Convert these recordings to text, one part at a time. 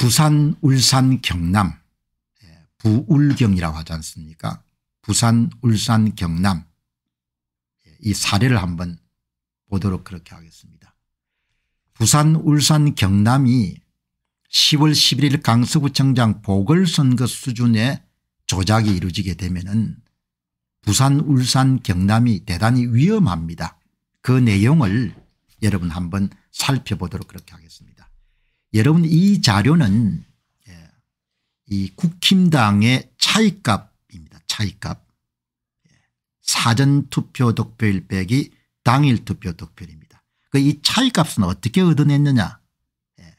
부산, 울산, 경남 예, 부울경이라고 하지 않습니까 부산, 울산, 경남 예, 이 사례를 한번 보도록 그렇게 하겠습니다. 부산, 울산, 경남이 10월 11일 강서구청장 보궐선거 수준의 조작이 이루어지게 되면 은 부산, 울산, 경남이 대단히 위험합니다. 그 내용을 여러분 한번 살펴보도록 그렇게 하겠습니다. 여러분 이 자료는 예, 이 국힘당의 차이값입니다. 차이값. 예, 사전투표 득표일 빼기 당일 투표 득표입니다. 그 이 차이값은 어떻게 얻어냈느냐. 예,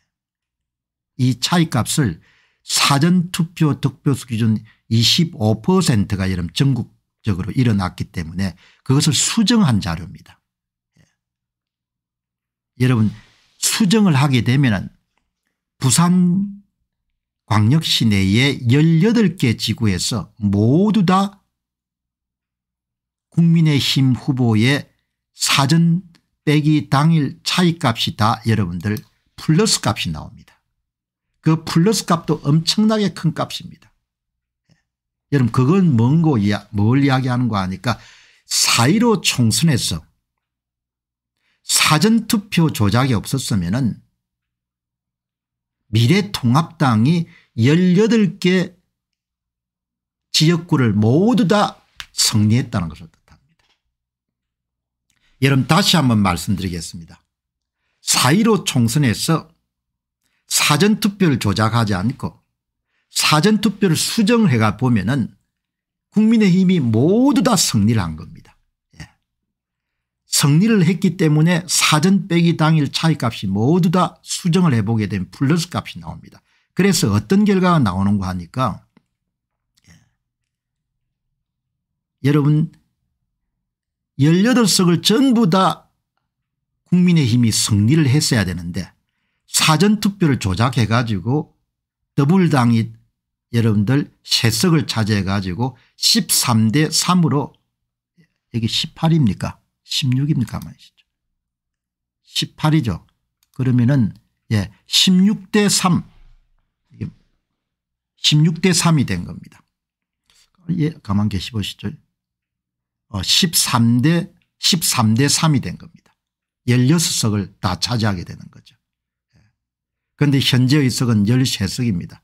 이 차이값을 사전투표 득표수 기준 25%가 여름 전국적으로 일어났기 때문에 그것을 수정한 자료입니다. 여러분 수정을 하게 되면 부산 광역 시내에 18개 지구에서 모두 다 국민의힘 후보의 사전 빼기 당일 차이값이 다 여러분들 플러스 값이 나옵니다. 그 플러스 값도 엄청나게 큰 값입니다. 예. 여러분 그건 먼거 뭘 이야기하는 거 아니까 사1로 총선에서 사전투표 조작이 없었으면 미래통합당이 18개 지역구를 모두 다 승리했다는 것을 뜻합니다. 여러분 다시 한번 말씀드리겠습니다. 4.15 총선에서 사전투표를 조작하지 않고 사전투표를 수정해가 보면 은 국민의힘이 모두 다 승리를 한 겁니다. 승리를 했기 때문에 사전 빼기 당일 차이값이 모두 다 수정을 해보게 된 플러스 값이 나옵니다. 그래서 어떤 결과가 나오는가 하니까 예. 여러분 18석을 전부 다 국민의힘이 승리를 했어야 되는데 사전투표를 조작해 가지고 더블당이 여러분들 3석을 차지해 가지고 13대 3으로 여기 18입니까 16입니까? 말시죠 18이죠. 그러면은 예, 16대 3. 16대 3이 된 겁니다. 예, 가만 계시 보시죠. 어, 13대 13대 3이 된 겁니다. 16석을 다 차지하게 되는 거죠. 예. 그런데 현재 의석은 13석입니다.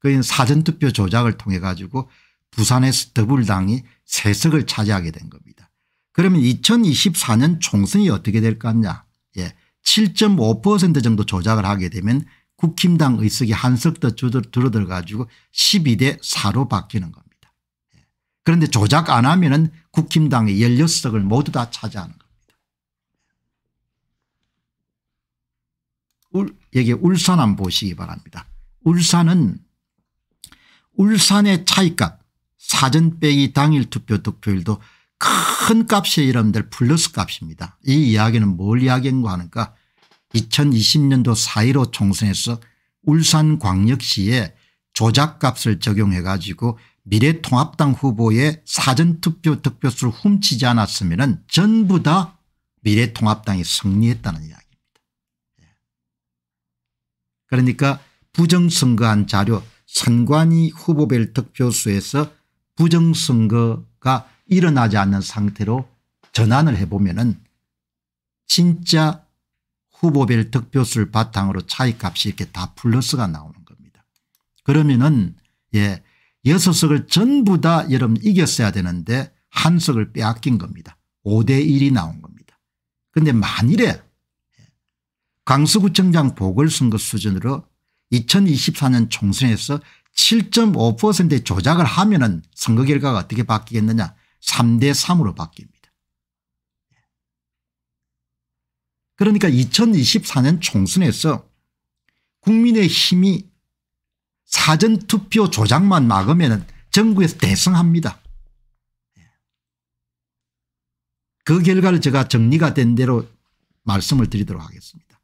그 사전투표 조작을 통해 가지고 부산에서 더불당이 3석을 차지하게 된 겁니다. 그러면 2024년 총선이 어떻게 될까 하냐 예. 7.5% 정도 조작을 하게 되면 국힘당 의석이 한 석 더 줄어들 어 가지고 12대 4로 바뀌는 겁니다. 예. 그런데 조작 안 하면 은 국힘당의 16석을 모두 다 차지하는 겁니다. 울, 여기 울산 안 보시기 바랍니다. 울산은 울산의 차이값 사전 빼기 당일 투표 득표율도 큰 값이 에요여러분들 플러스 값입니다. 이 이야기는 뭘 이야기인가 하니까 2020년도 4.15 총선에서 울산광역시에 조작값을 적용해 가지고 미래통합당 후보의 사전투표 득표수를 훔치지 않았으면 전부 다 미래통합당이 승리했다는 이야기입니다. 예. 그러니까 부정선거한 자료 선관위 후보별 득표수에서 부정선거가 일어나지 않는 상태로 전환을 해보면 은 진짜 후보별 득표수를 바탕으로 차이값이 이렇게 다 플러스가 나오는 겁니다. 그러면은 예6 석을 전부 다 여러분 이겼어야 되는데 한 석을 빼앗긴 겁니다. 5대 1이 나온 겁니다. 그런데 만일에 강서구청장 보궐선거 수준으로 2024년 총선에서 7.5% 조작을 하면 은 선거 결과가 어떻게 바뀌겠느냐 3대 3으로 바뀝니다. 그러니까 2024년 총선에서 국민의 힘이 사전투표 조작만 막으면 전국에서 대승합니다. 그 결과를 제가 정리가 된 대로 말씀을 드리도록 하겠습니다.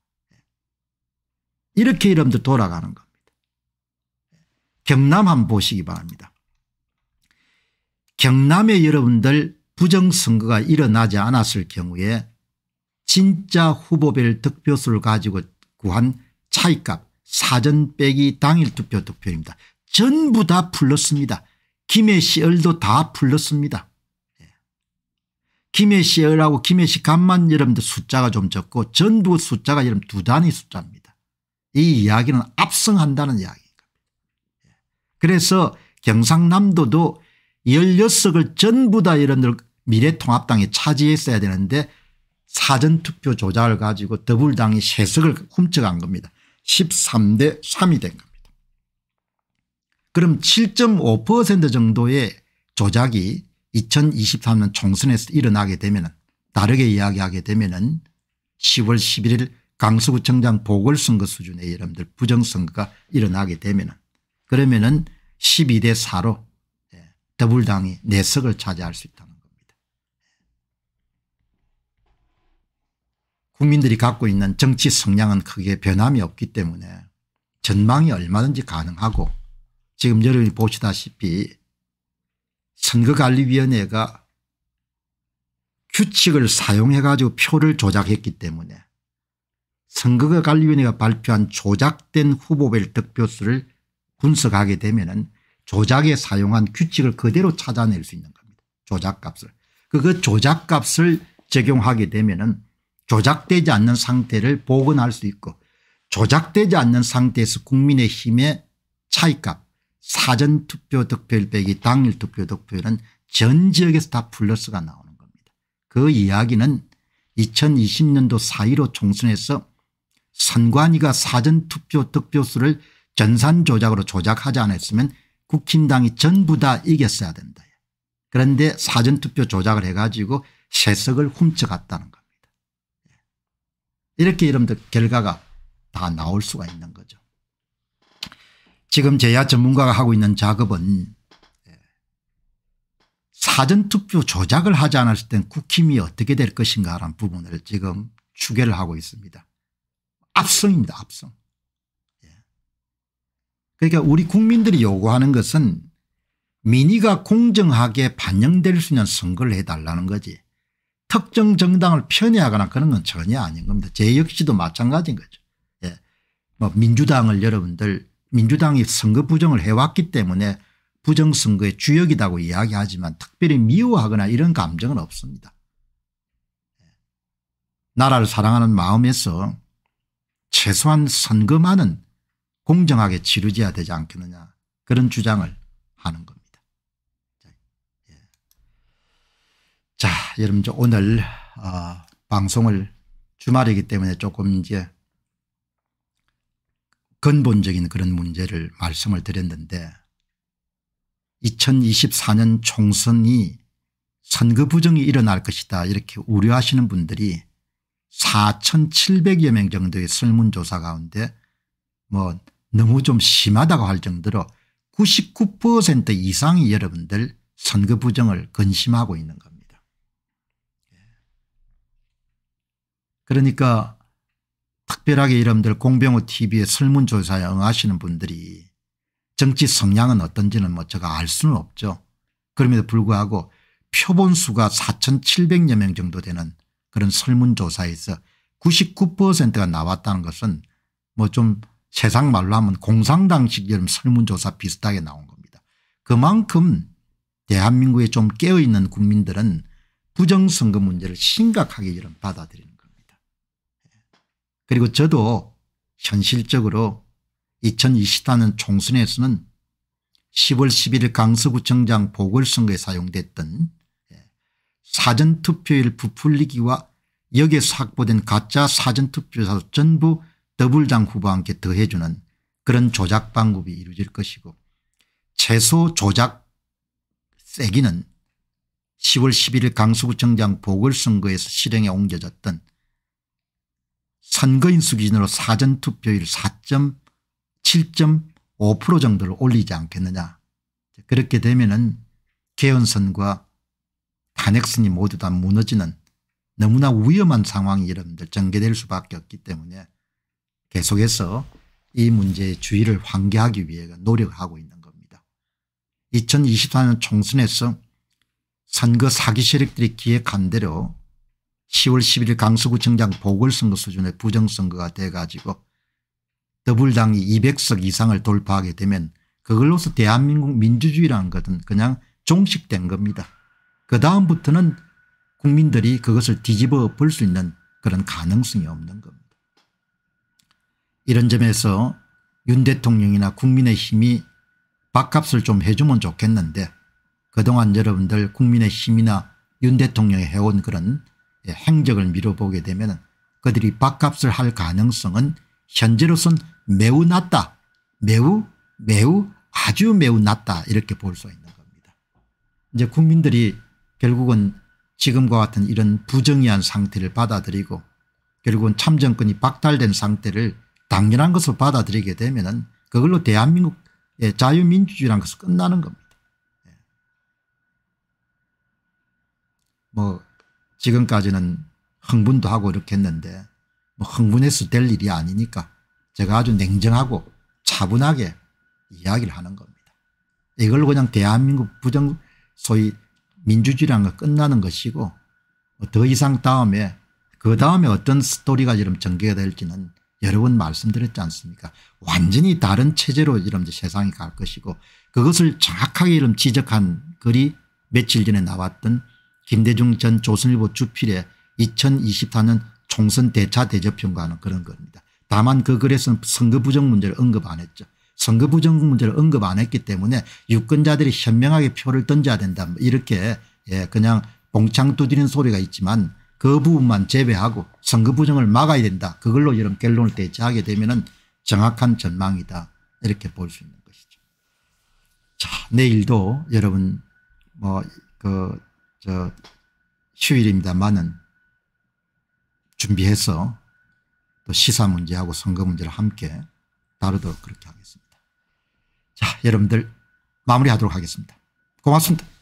이렇게 여러분들 돌아가는 겁니다. 경남 한번 보시기 바랍니다. 경남의 여러분들 부정선거가 일어나지 않았을 경우에 진짜 후보별 득표수를 가지고 구한 차이값 사전 빼기 당일 투표 득표입니다. 전부 다풀렀습니다 김해 시을도 다풀렀습니다 예. 김해 시을하고 김해 시 간만 여러분들 숫자가 좀 적고 전부 숫자가 여러분 두 단위 숫자입니다. 이 이야기는 압승한다는 이야기입니다. 예. 그래서 경상남도도 16석을 전부 다 이런 미래통합당이 차지했어야 되는데 사전투표 조작을 가지고 더불당이 3석을 훔쳐간 겁니다. 13대 3이 된 겁니다. 그럼 7.5% 정도의 조작이 2023년 총선에서 일어나게 되면 다르게 이야기하게 되면 10월 11일 강서구청장 보궐선거 수준의 여러분들 부정선거가 일어나게 되면 그러면 은 12대 4로 더불당이 내석을 차지할 수 있다는 겁니다. 국민들이 갖고 있는 정치 성향은 크게 변함이 없기 때문에 전망이 얼마든지 가능하고 지금 여러분이 보시다시피 선거관리위원회가 규칙을 사용해 가지고 표를 조작했기 때문에 선거관리위원회가 발표한 조작된 후보별 득표수를 분석하게 되면 조작에 사용한 규칙을 그대로 찾아낼 수 있는 겁니다. 조작값을. 그, 그 조작값을 적용하게 되면 은 조작되지 않는 상태를 복원할 수 있고 조작되지 않는 상태에서 국민의힘의 차이값 사전투표 득표율 빼기 당일 투표 득표율은 전 지역에서 다 플러스가 나오는 겁니다. 그 이야기는 2020년도 4.15 총선에서 선관위가 사전투표 득표수를 전산조작으로 조작하지 않았으면 국힘당이 전부 다 이겼어야 된다. 그런데 사전투표 조작을 해가지고 세석을 훔쳐갔다는 겁니다. 이렇게 여러분들 결과가 다 나올 수가 있는 거죠. 지금 제야 전문가가 하고 있는 작업은 예, 사전투표 조작을 하지 않았을 땐 국힘이 어떻게 될 것인가 라는 부분을 지금 추계를 하고 있습니다. 압승입니다. 압승. 그러니까 우리 국민들이 요구하는 것은 민의가 공정하게 반영될 수 있는 선거를 해달라는 거지 특정 정당을 편애하거나 그런 건 전혀 아닌 겁니다. 제 역시도 마찬가지인 거죠. 예. 뭐 민주당을 여러분들 민주당이 선거 부정을 해왔기 때문에 부정선거의 주역이라고 이야기하지만 특별히 미워하거나 이런 감정은 없습니다. 예. 나라를 사랑하는 마음에서 최소한 선거만은 공정하게 치르지야 되지 않겠느냐 그런 주장을 하는 겁니다. 자, 예. 여러분 저 오늘 어, 방송을 주말이기 때문에 조금 이제 근본적인 그런 문제를 말씀을 드렸는데 2024년 총선이 선거 부정이 일어날 것이다 이렇게 우려하시는 분들이 4,700여 명 정도의 설문조사 가운데 뭐 너무 좀 심하다고 할 정도로 99% 이상이 여러분들 선거 부정을 근심하고 있는 겁니다. 예. 그러니까 특별하게 여러분들 공병호 tv의 설문조사에 응하시는 분들이 정치 성향은 어떤지는 뭐 제가 알 수는 없죠. 그럼에도 불구하고 표본수가 4,700여 명 정도 되는 그런 설문조사에서 99%가 나왔다는 것은 뭐좀 세상 말로 하면 공상당식 이런 설문조사 비슷하게 나온 겁니다. 그만큼 대한민국에 좀 깨어있는 국민들은 부정선거 문제를 심각하게 이런 받아들이는 겁니다. 그리고 저도 현실적으로 2024년 총선에서는 10월 11일 강서구청장 보궐선거에 사용됐던 예, 사전투표일 부풀리기와 여기에 확보된 가짜 사전투표사도 전부 더블장 후보와 함께 더해주는 그런 조작 방법이 이루어질 것이고 최소 조작 세기는 10월 11일 강서구청장 보궐선거에서 실행에 옮겨졌던 선거인수 기준으로 사전투표율 4.7.5% 정도를 올리지 않겠느냐 그렇게 되면 은 개헌선과 탄핵선이 모두 다 무너지는 너무나 위험한 상황이 여러분들 전개될 수밖에 없기 때문에 계속해서 이 문제의 주의를 환기하기 위해 노력하고 있는 겁니다. 2024년 총선에서 선거 사기 세력들이 기획한 대로 10월 11일 강서구청장 보궐선거 수준의 부정선거가 돼가지고 더불당이 200석 이상을 돌파하게 되면 그걸로서 대한민국 민주주의라는 것은 그냥 종식된 겁니다. 그 다음부터는 국민들이 그것을 뒤집어 엎수 있는 그런 가능성이 없는 겁니다. 이런 점에서 윤 대통령이나 국민의힘이 밥값을 좀 해주면 좋겠는데 그동안 여러분들 국민의힘이나 윤 대통령이 해온 그런 예, 행적을 미뤄보게 되면 그들이 밥값을 할 가능성은 현재로선 매우 낮다. 매우 매우 아주 매우 낮다 이렇게 볼 수 있는 겁니다. 이제 국민들이 결국은 지금과 같은 이런 부정의한 상태를 받아들이고 결국은 참정권이 박탈된 상태를 당연한 것을 받아들이게 되면 그걸로 대한민국의 자유민주주의란 것은 끝나는 겁니다. 예. 뭐 지금까지는 흥분도 하고 이렇게 했는데 뭐 흥분해서 될 일이 아니니까 제가 아주 냉정하고 차분하게 이야기를 하는 겁니다. 이걸 그냥 대한민국 부정 소위 민주주의란 건 끝나는 것이고 더 이상 다음에 그 다음에 어떤 스토리가 지금 전개가 될지는 여러 번 말씀드렸지 않습니까 완전히 다른 체제로 이런 세상이 갈 것이고 그것을 정확하게 이런 지적한 글이 며칠 전에 나왔던 김대중 전 조선일보 주필의 2024년 총선 대차 대접평가하는 그런 겁니다. 다만 그 글에서는 선거 부정 문제를 언급 안 했죠. 선거 부정 문제를 언급 안 했기 때문에 유권자들이 현명하게 표를 던져야 된다 뭐 이렇게 예, 그냥 봉창 두드리는 소리가 있지만 그 부분만 제외하고 선거 부정을 막아야 된다. 그걸로 이런 결론을 대체하게 되면 은 정확한 전망이다. 이렇게 볼 수 있는 것이죠. 자 내일도 여러분 뭐 그 저 휴일입니다만은 준비해서 또 시사 문제하고 선거 문제를 함께 다루도록 그렇게 하겠습니다. 자 여러분들 마무리하도록 하겠습니다. 고맙습니다.